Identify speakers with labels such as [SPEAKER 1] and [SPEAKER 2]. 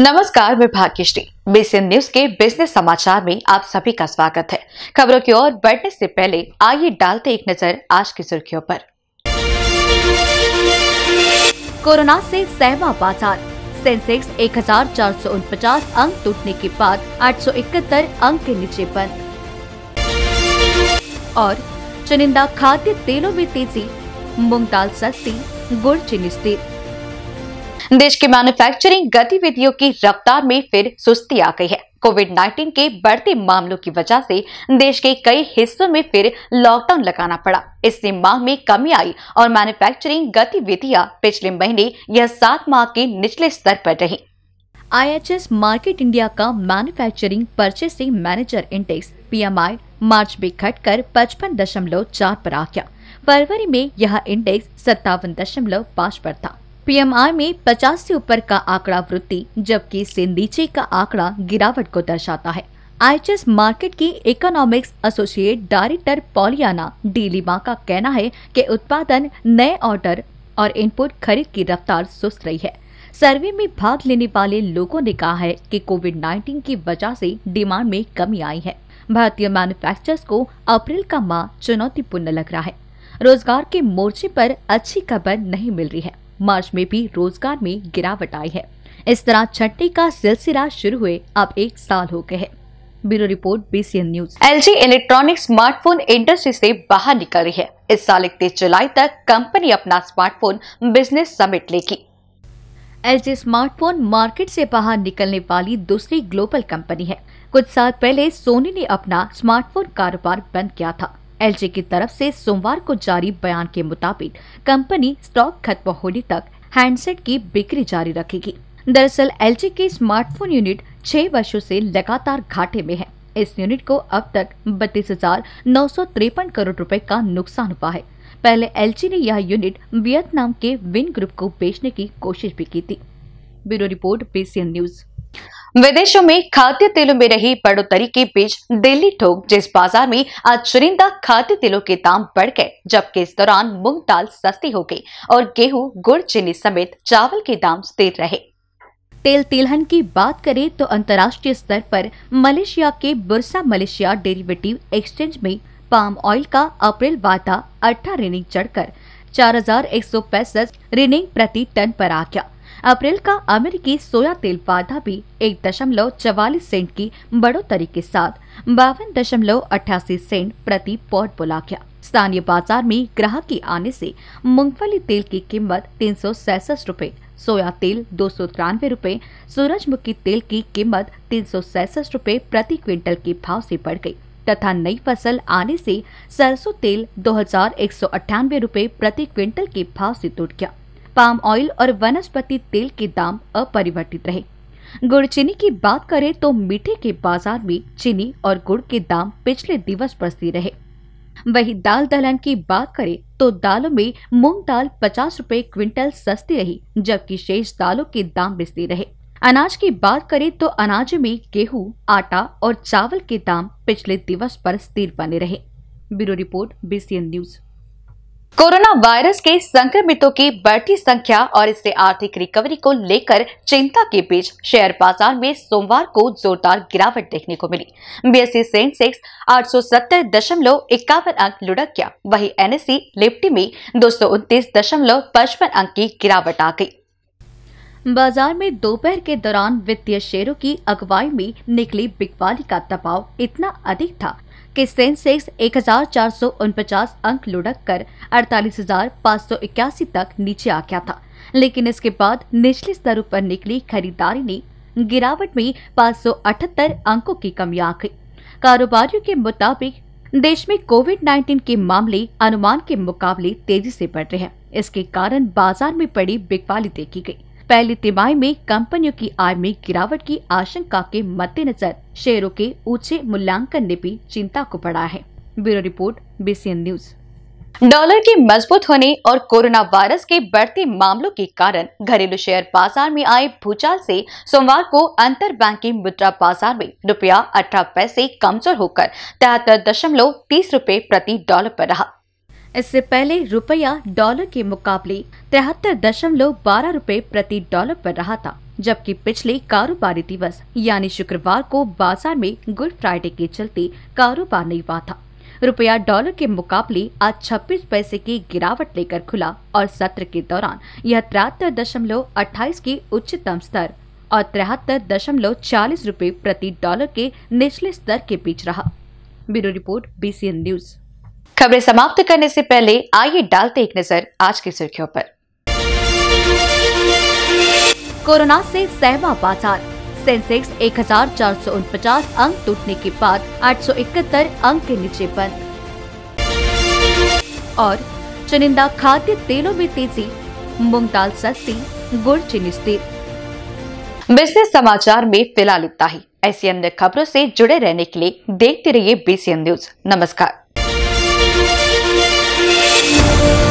[SPEAKER 1] नमस्कार मैं Bhagyashree BCN news के बिजनेस समाचार में आप सभी का स्वागत है खबरों की ओर बढ़ने से पहले आइए डालते एक नजर आज की सुर्खियों पर कोरोना से सहमा बाजार सेंसेक्स एक अंक टूटने के बाद 871 अंक के नीचे बंद और चुनिंदा खाद्य तेलों में तेजी मूंग दाल सस्ती गुड़ चीनी स्थिति देश की मैन्युफैक्चरिंग गतिविधियों की रफ्तार में फिर सुस्ती आ गई है कोविड 19 के बढ़ते मामलों की वजह से देश के कई हिस्सों में फिर लॉकडाउन लगाना पड़ा इससे मांग में कमी आई और मैन्युफैक्चरिंग गतिविधियां पिछले महीने यह सात माह के निचले स्तर पर रही एस मार्केट इंडिया का manufacturing purchasing manager index I March में घटकर पचपन दशमलव चार पर आ गया फरवरी में यह इंडेक्स सत्तावन दशमलव पाँच पर था पीएमआई में 50 से ऊपर का आंकड़ा वृद्धि जबकि इससे नीचे का आंकड़ा गिरावट को दर्शाता है आईएचएस मार्केट की economics associate director Pollyanna De Lima का कहना है कि उत्पादन नए ऑर्डर और इनपुट खरीद की रफ्तार सुस्त रही है सर्वे में भाग लेने वाले लोगों ने कहा है कि कोविड 19 की वजह से डिमांड में कमी आई है भारतीय मैन्युफैक्चरर्स को अप्रैल का माह चुनौतीपूर्ण लग रहा है रोजगार के मोर्चे पर अच्छी खबर नहीं मिल रही है मार्च में भी रोजगार में गिरावट आई है इस तरह छठी का सिलसिला शुरू हुए अब एक साल हो गए है bureau report BCN news LG electronic smartphone industry से बाहर निकल रही है इस साल इकतीस जुलाई तक कंपनी अपना स्मार्टफोन बिजनेस समिट लेगी जी स्मार्टफोन मार्केट से बाहर निकलने वाली दूसरी ग्लोबल कंपनी है कुछ साल पहले सोनी ने अपना स्मार्टफोन कारोबार बंद किया था एलजी की तरफ से सोमवार को जारी बयान के मुताबिक कंपनी स्टॉक खत्म होने तक हैंडसेट की बिक्री जारी रखेगी दरअसल एलजी के स्मार्टफोन यूनिट छह वर्षों से लगातार घाटे में है इस यूनिट को अब तक बत्तीस हजार नौ सौ तिरपन करोड़ रूपए का नुकसान हुआ है पहले एलजी ने यह यूनिट वियतनाम के विन ग्रुप को बेचने की कोशिश भी की थी ब्यूरो रिपोर्ट बीसीएन न्यूज़ विदेशों में खाद्य तेलों में रही बढ़ोतरी के बीच दिल्ली ठोक जिस बाजार में आज चुनिंदा खाद्य तेलों के दाम बढ़ गए जबकि इस दौरान मूंग दाल सस्ती हो गई और गेहूं गुड़ चीनी समेत चावल के दाम स्थिर रहे तेल तिलहन की बात करें तो अंतर्राष्ट्रीय स्तर पर मलेशिया के बुरसा मलेशिया डेरिवेटिव एक्सचेंज में पाम ऑयल का अप्रैल वादा अठारह रेनिंग चढ़कर चार हजार एक सौ पैंसठ रेनिंग प्रति टन पर आ गया अप्रैल का अमेरिकी सोया तेल वाधा भी एक दशमलव चवालीस सेंट की बढ़ोतरी के साथ बावन दशमलव अठासी सेंट प्रति पॉट बोला गया स्थानीय बाजार में ग्राहक के आने से मूंगफली तेल की कीमत तीन सौ सैसठ रूपए सोया तेल दो सौ तिरानवे रूपए सूरजमुखी तेल की कीमत तीन सौ सैसठ रूपए प्रति क्विंटल के भाव से बढ़ गई तथा नई फसल आने से सरसों तेल दो हजार एक सौ अठानवे रूपए प्रति क्विंटल के भाव से टूट गया पाम ऑयल और वनस्पति तेल के दाम अपरिवर्तित रहे गुड़ चीनी की बात करें तो मीठे के बाजार में चीनी और गुड़ के दाम पिछले दिवस पर स्थिर रहे वही दाल दलहन की बात करें तो दालों में मूंग दाल पचास रूपए क्विंटल सस्ती रही जबकि शेष दालों के दाम बिस्ती रहे अनाज की बात करें तो अनाज में गेहूं आटा और चावल के दाम पिछले दिवस पर स्थिर बने रहे bureau report BCN news corona virus के संक्रमितों की बढ़ती संख्या और इससे आर्थिक रिकवरी को लेकर चिंता के बीच शेयर बाजार में सोमवार को जोरदार गिरावट देखने को मिली सी सेंसेक्स आठ सौ सत्तर दशमलव इक्यावन अंक लुढ़क गया वही एनएससी निफ्टी में दो सौ उनतीस दशमलव पचपन अंक की गिरावट आ गई बाजार में दोपहर के दौरान वित्तीय शेयरों की अगुवाई में निकली बिकवाली का दबाव इतना अधिक था कि सेंसेक्स एक अंक लुढ़क कर अड़तालीस तक नीचे आ गया था लेकिन इसके बाद निचले स्तरों पर निकली खरीदारी ने गिरावट में 578 अंकों की कमी आ गई कारोबारियों के मुताबिक देश में कोविड 19 के मामले अनुमान के मुकाबले तेजी से बढ़ रहे हैं इसके कारण बाजार में पड़ी बिकवाली देखी गई पहली तिमाही में कंपनियों की आय में गिरावट की आशंका के मद्देनजर शेयरों के ऊंचे मूल्यांकन ने भी चिंता को बढ़ा है bureau report BCN news dollar के मजबूत होने और कोरोना वायरस के बढ़ते मामलों के कारण घरेलू शेयर बाजार में आए भूचाल से सोमवार को अंतर बैंकिंग मुद्रा बाजार में रुपया अठारह पैसे कमजोर होकर तिहत्तर दशमलव तीस रूपए प्रति डॉलर पर रहा इससे पहले रुपया डॉलर के मुकाबले तिहत्तर दशमलव बारह रूपए प्रति डॉलर पर रहा था जबकि पिछले कारोबारी दिवस यानी शुक्रवार को बाजार में गुड फ्राइडे के चलते कारोबार नहीं हुआ था रुपया डॉलर के मुकाबले आज छब्बीस पैसे की गिरावट लेकर खुला और सत्र के दौरान यह तिहत्तर दशमलव अट्ठाईस के उच्चतम स्तर और तिहत्तर दशमलव चालीस रूपए प्रति डॉलर के निचले स्तर के बीच रहा ब्यूरो रिपोर्ट बीसीएन न्यूज़ खबरें समाप्त करने से पहले आइए डालते एक नजर आज की सुर्खियों पर कोरोना से सहमा बाजार सेंसेक्स एक अंक टूटने के बाद 871 अंक के नीचे बंद और चुनिंदा खाद्य तेलों में तेजी मूंग दाल सस्ती गुड़ चीनी स्थिर बिजनेस समाचार में फिलहाल इतना ही ऐसी अन्य खबरों से जुड़े रहने के लिए देखते रहिए बीसीएन न्यूज नमस्कार Thank you.